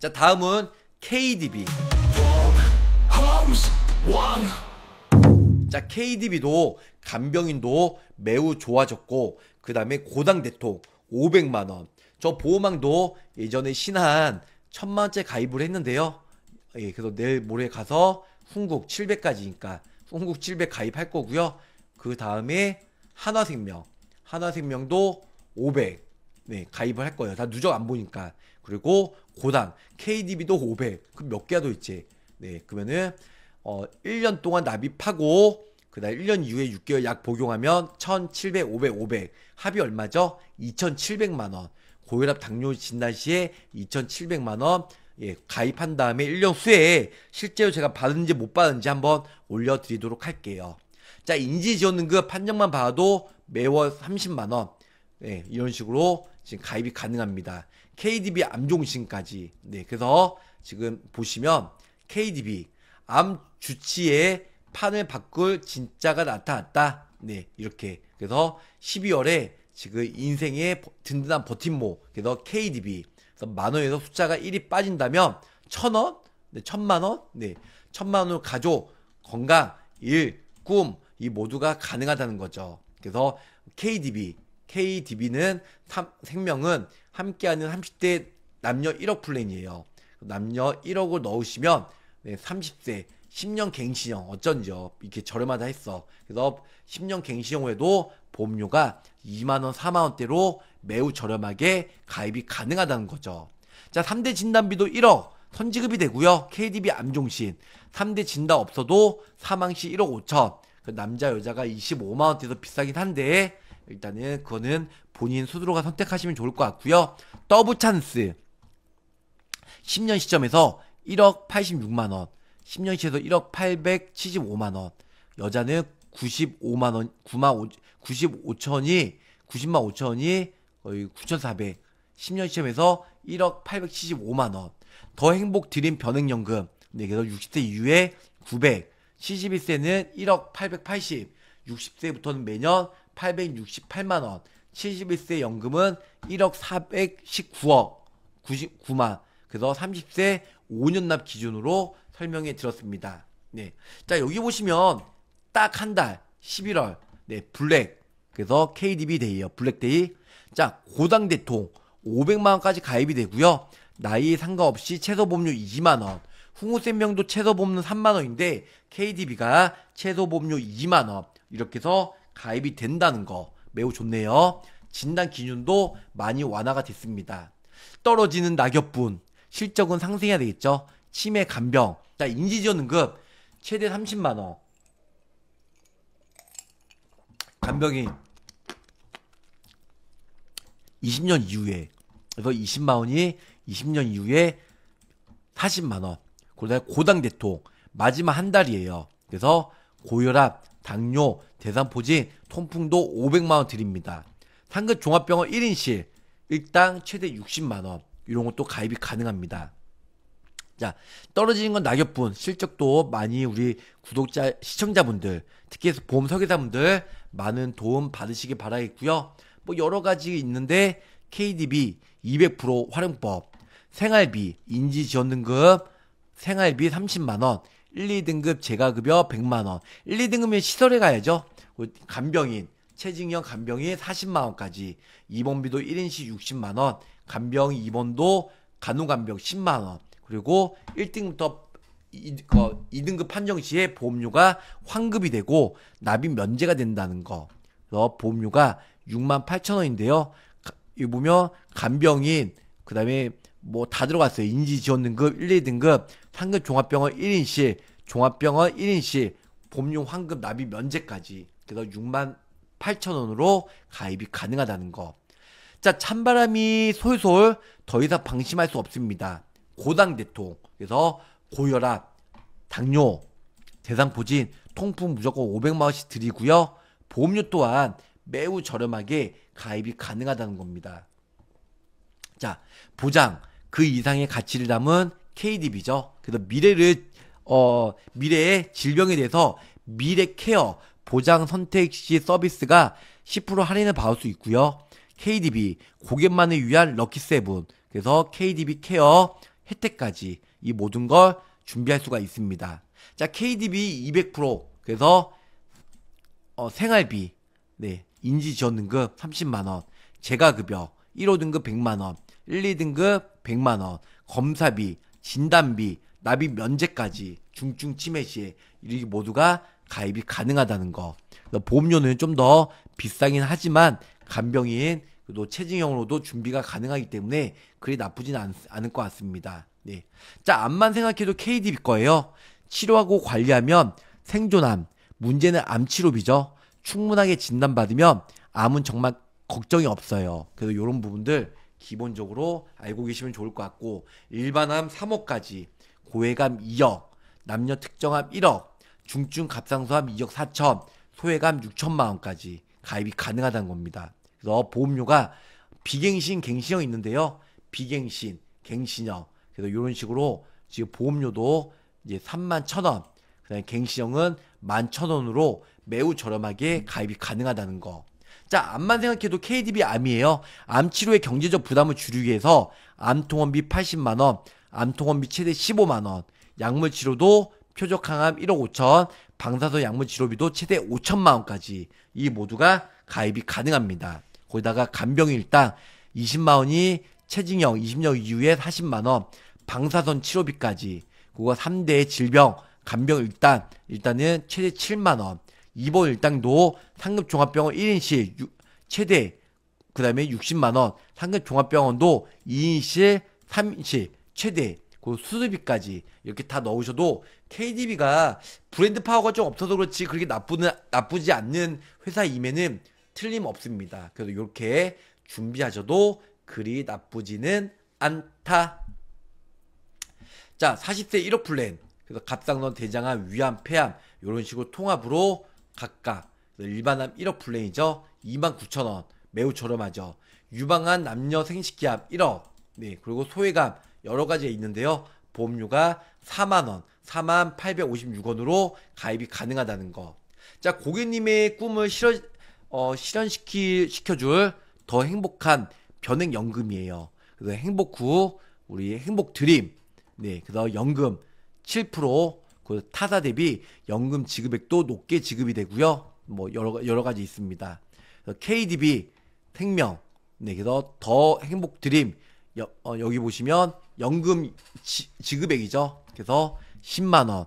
자, 다음은 KDB. 자, KDB도 간병인도 매우 좋아졌고, 그 다음에 고당 대통 500만원. 저 보호망도 예전에 신한 천만원째 가입을 했는데요. 예, 그래서 내일 모레 가서 훈국 700까지니까 훈국 700 가입할 거고요. 그 다음에 한화생명, 한화생명도 500 네, 가입을 할 거예요. 다 누적 안 보니까. 그리고 고단 KDB도 500. 그럼 몇 개가 더 있지? 네, 그러면은 어 1년 동안 납입하고 그다음 1년 이후에 6개월 약 복용하면 1,700, 500, 500 합이 얼마죠? 2,700만 원. 고혈압 당뇨 진단 시에 2,700만 원. 예, 가입한 다음에 1년 후에 실제로 제가 받은지 못 받은지 한번 올려드리도록 할게요. 자, 인지지원금 판정만 봐도 매월 30만 원. 예, 이런 식으로 지금 가입이 가능합니다. KDB 암종신까지. 네, 그래서 지금 보시면 KDB 암 주치의 판을 바꿀 진짜가 나타났다. 네, 이렇게. 그래서 12월에 지금 인생의 든든한 버팀모 그래서 KDB. 그래서 만 원에서 숫자가 1이 빠진다면 천 원, 네, 천만 원, 네, 천만 원 가족, 건강, 일, 꿈, 이 모두가 가능하다는 거죠. 그래서 KDB, KDB는 생명은 함께하는 30대 남녀 1억 플랜이에요. 남녀 1억을 넣으시면 네, 30세 10년 갱신형 어쩐지요 이렇게 저렴하다 했어 그래서 10년 갱신형에도 보험료가 2만원 4만원대로 매우 저렴하게 가입이 가능하다는 거죠 자 3대 진단비도 1억 선지급이 되고요 KDB 암종신 3대 진단 없어도 사망시 1억 5천 그 남자 여자가 25만원대에서 비싸긴 한데 일단은 그거는 본인 스스로가 선택하시면 좋을 것 같고요. 더블 찬스 10년 시점에서 1억 86만 원, 10년 시에서 1억 875만 원, 여자는 95만 원, 9만 5, 95천이 90만 5천이 거의 9,400, 10년 시점에서 1억 875만 원, 더 행복 드림 변액연금, 네, 그래서 60세 이후에 900, 71세는 1억 880, 60세부터는 매년 868만 원, 71세 연금은 1억 419억 99만. 그래서 30세 5년 납 기준으로 설명해 드렸습니다. 네. 자, 여기 보시면 딱 한 달, 11월. 네, 블랙. 그래서 KDB 데이요. 블랙데이. 자, 고당 대통 500만 원까지 가입이 되고요. 나이에 상관없이 최소 보험료 2만 원. 후우생명도 최소 보험료 3만 원인데 KDB가 최소 보험료 2만 원. 이렇게 해서 가입이 된다는 거 매우 좋네요. 진단 기준도 많이 완화가 됐습니다. 떨어지는 낙엽분, 실적은 상승해야 되겠죠. 치매 간병, 자 인지지원 응급 최대 30만 원. 간병이 20년 이후에 그래서 20만 원이 20년 이후에 40만 원. 고당 대통 마지막 한 달이에요. 그래서 고혈압, 당뇨, 대상포진, 통풍도 500만원 드립니다. 상급 종합병원 1인실, 일당 최대 60만원, 이런 것도 가입이 가능합니다. 자, 떨어지는 건 낙엽뿐, 실적도 많이 우리 구독자, 시청자분들, 특히 보험 설계사분들 많은 도움 받으시길 바라겠고요. 뭐 여러 가지 있는데, KDB 200% 활용법, 생활비, 인지지원등급, 생활비 30만원, 1, 2등급 재가급여 100만원. 1, 2등급이면 시설에 가야죠. 그 간병인, 체증형 간병인 40만원까지. 입원비도 1인시 60만원. 간병 입원도 간호간병 10만원. 그리고 1등부터 2, 2등급 그 판정 시에 보험료가 환급이 되고 납입 면제가 된다는 거. 그래서 보험료가 6만 8천 원인데요. 이 보면 간병인, 그 다음에 뭐 다 들어갔어요. 인지지원등급, 1, 2등급, 상급 종합병원 1인실, 종합병원 1인실, 봄용 환급 납입 면제까지 그래서 6만 8천 원으로 가입이 가능하다는 거. 자, 찬바람이 솔솔 더 이상 방심할 수 없습니다. 고당 대통. 그래서 고혈압, 당뇨, 대상포진, 통풍 무조건 500만 원씩 드리고요. 보험료 또한 매우 저렴하게 가입이 가능하다는 겁니다. 자, 보장 그 이상의 가치를 담은 KDB죠. 그래서 미래를 어 미래의 질병에 대해서 미래 케어 보장 선택 시 서비스가 10% 할인을 받을 수 있고요. KDB 고객만을 위한 럭키 세븐 그래서 KDB 케어 혜택까지 이 모든 걸 준비할 수가 있습니다. 자, KDB 200% 그래서 어, 생활비 네, 인지 지원 등급 30만 원, 재가 급여 1호 등급 100만 원, 1, 2등급 100만 원, 검사비, 진단비, 납입 면제까지 중증 치매 시에 이 모두가 가입이 가능하다는 거. 보험료는 좀 더 비싸긴 하지만 간병인 또 체증형으로도 준비가 가능하기 때문에 그리 나쁘진 않, 않을 것 같습니다. 네. 자, 암만 생각해도 KDB 거예요. 치료하고 관리하면 생존암, 문제는 암 치료비죠. 충분하게 진단받으면 암은 정말 걱정이 없어요. 그래서 이런 부분들 기본적으로 알고 계시면 좋을 것 같고 일반암 3호까지 고해감 2억, 남녀 특정합 1억, 중증 갑상수합 2억 4천, 소해감 6천만 원까지 가입이 가능하다는 겁니다. 그래서 보험료가 비갱신, 갱신형 있는데요. 비갱신, 갱신형. 그래서 이런 식으로 지금 보험료도 이제 3만 천 원, 그다음 갱신형은 1만 천 원으로 매우 저렴하게 가입이 가능하다는 거. 자, 암만 생각해도 KDB 암이에요. 암 치료의 경제적 부담을 줄이기 위해서 암 통원비 80만 원, 암통원 및 최대 15만원, 약물 치료도 표적 항암 1억 5천, 방사선 약물 치료비도 최대 5천만 원까지 이 모두가 가입이 가능합니다. 거기다가 간병일당 20만 원이 체증형 20년 이후에 40만 원, 방사선 치료비까지 그거 3대 질병 간병일당 일단은 최대 7만 원, 입원 일당도 상급 종합병원 1인실 6, 최대 그다음에 60만 원, 상급 종합병원도 2인실 3인실 최대 그 수수비까지 이렇게 다 넣으셔도 KDB가 브랜드 파워가 좀 없어서 그렇지 그렇게 나쁘는 나쁘지 않는 회사임에는 틀림없습니다. 그래서 이렇게 준비하셔도 그리 나쁘지는 않다. 자, 40세 1억 플랜. 그래서 갑상선, 대장암, 위암, 폐암 이런 식으로 통합으로 각각 일반암 1억 플랜이죠. 29,000원. 매우 저렴하죠. 유방암 남녀 생식기암 1억. 네, 그리고 소외감 여러 가지가 있는데요. 보험료가 4만원, 4만 856원으로 가입이 가능하다는 거. 자, 고객님의 꿈을 실현, 어, 실현시키, 시켜줄 더 행복한 변액연금이에요. 그래서 행복 후, 우리 행복 드림. 네, 그래서 연금 7%, 그 타사 대비 연금 지급액도 높게 지급이 되고요. 뭐 여러 여러 가지 있습니다. KDB 생명, 네, 그래서 더 행복 드림 여, 어, 여기 보시면 연금 지, 지급액이죠. 그래서 10만원,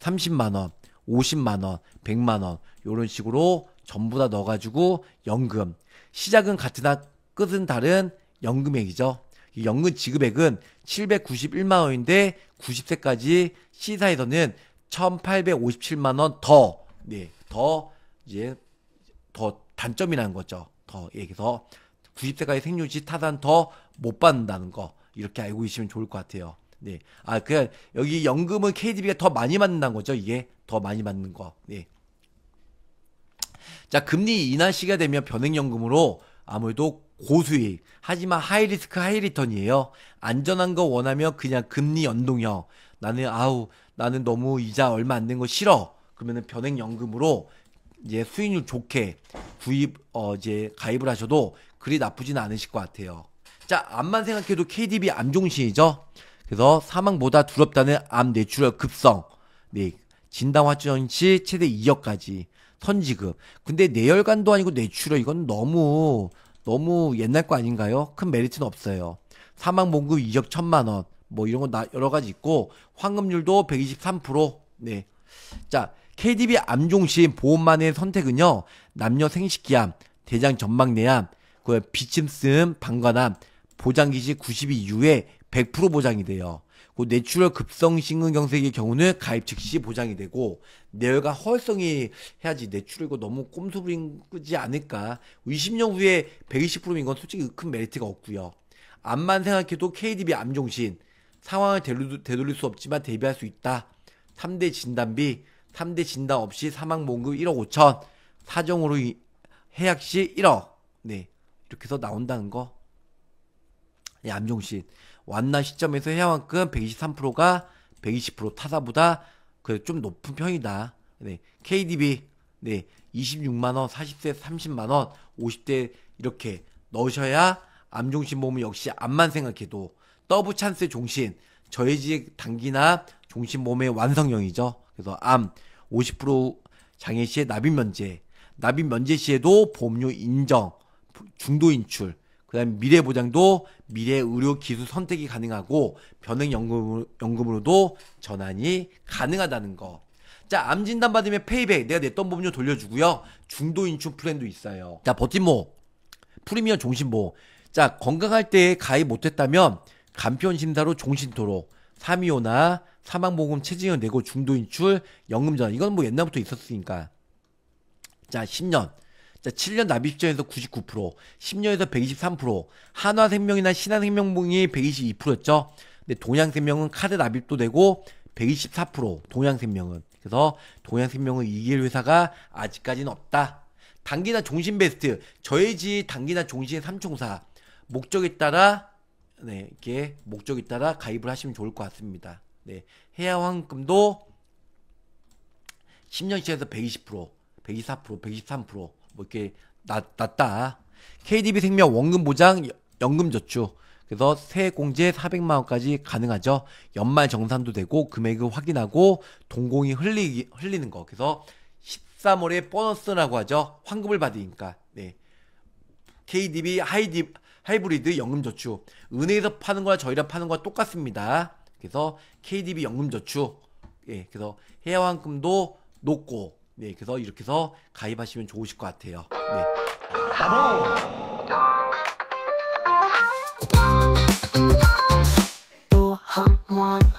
30만원, 50만원, 100만원 이런 식으로 전부 다 넣어가지고 연금 시작은 같으나 끝은 다른 연금액이죠. 이 연금 지급액은 791만원인데 90세까지 시사에서는 1857만원 더, 네, 더, 이제, 더 단점이 라는 거죠. 더, 얘기해서 예, 90세까지 생존시 타산더 못 받는다는 거 이렇게 알고 계시면 좋을 것 같아요. 네. 아, 그냥 여기 연금은 KDB가 더 많이 받는다는 거죠. 이게 더 많이 받는 거. 네. 자, 금리 인하 시기가 되면 변액연금으로 아무래도 고수익, 하지만 하이리스크 하이리턴이에요. 안전한 거 원하면 그냥 금리 연동형. 나는 아우, 나는 너무 이자 얼마 안 된 거 싫어. 그러면은 변액연금으로 이제 수익률 좋게 구입 어 이제 가입을 하셔도 그리 나쁘진 않으실 것 같아요. 자, 암만 생각해도 KDB 암종신이죠. 그래서 사망보다 두렵다는 암내출혈 급성. 네. 진단 화정시 최대 2억까지 선지급. 근데 내혈관도 아니고 내출혈 이건 너무 너무 옛날 거 아닌가요? 큰 메리트는 없어요. 사망 봉급 2억 1천만 원. 뭐 이런 거 여러 가지 있고 환금률도 123%. 네. 자, KDB 암종신 보험만의 선택은요. 남녀 생식기암, 대장 전망내암 그비침쓴 방관함 보장기지 90일 이후에 100% 보장이 돼요. 그 내추럴 급성심근경색의 경우는 가입 즉시 보장이 되고 뇌혈과 허혈성이 해야지 내추럴이고 너무 꼼수 부리지 않을까 20년 그 후에 120%인 건 솔직히 큰 메리트가 없고요 암만 생각해도 KDB 암종신 상황을 되돌릴 수 없지만 대비할 수 있다 3대 진단비 3대 진단 없이 사망 보험금 1억 5천 사정으로 해약 시 1억 네 이렇게 해서 나온다는 거. 이 암종신 완나 시점에서 해양만큼 123%가 120% 타사보다 그래좀 높은 편이다. 네. KDB 네. 26만 원, 40세 30만 원, 50대 이렇게 넣으셔야 암종신 몸은 역시 암만 생각해도 더블 찬스 종신 저해지액 단기나 종신 몸의 완성형이죠. 그래서 암 50% 장애 시에 납입 면제, 납입 면제 시에도 보험료 인정. 중도 인출, 그다음 미래 보장도 미래 의료 기술 선택이 가능하고 변액 연금 연금으로도 전환이 가능하다는 거. 자, 암 진단 받으면 페이백 내가 냈던 보험료 돌려주고요. 중도 인출 플랜도 있어요. 자, 버팀모 프리미엄 종신보. 자, 건강할 때 가입 못했다면 간편 심사로 종신토로 325나 사망보험 체증을 내고 중도 인출 연금전 이건 뭐 옛날부터 있었으니까. 자, 10년. 자, 7년 납입시에서 99%, 10년에서 123%, 한화생명이나 신한생명이 봉 122%였죠. 근데 동양생명은 카드 납입도 되고 124% 동양생명은. 그래서 동양생명은 이길 회사가 아직까지는 없다. 단기나 종신 베스트, 저의지 단기나 종신 삼총사 목적에 따라 네, 이렇게 목적에 따라 가입을 하시면 좋을 것 같습니다. 네, 해야환금도 10년치에서 120%, 124%, 123%, 뭐 이렇게 낮, 낮다. KDB 생명 원금 보장 연금 저축. 그래서 세액 공제 400만 원까지 가능하죠. 연말 정산도 되고 금액을 확인하고 동공이 흘리 흘리는 거. 그래서 13월에 보너스라고 하죠. 환급을 받으니까. 네. KDB 하이디 하이브리드 연금 저축. 은행에서 파는 거나 저희가 파는 거와 똑같습니다. 그래서 KDB 연금 저축. 예. 그래서 해외 환금도 높고 네, 그래서 이렇게 해서 가입하시면 좋으실 것 같아요. 네. 바로!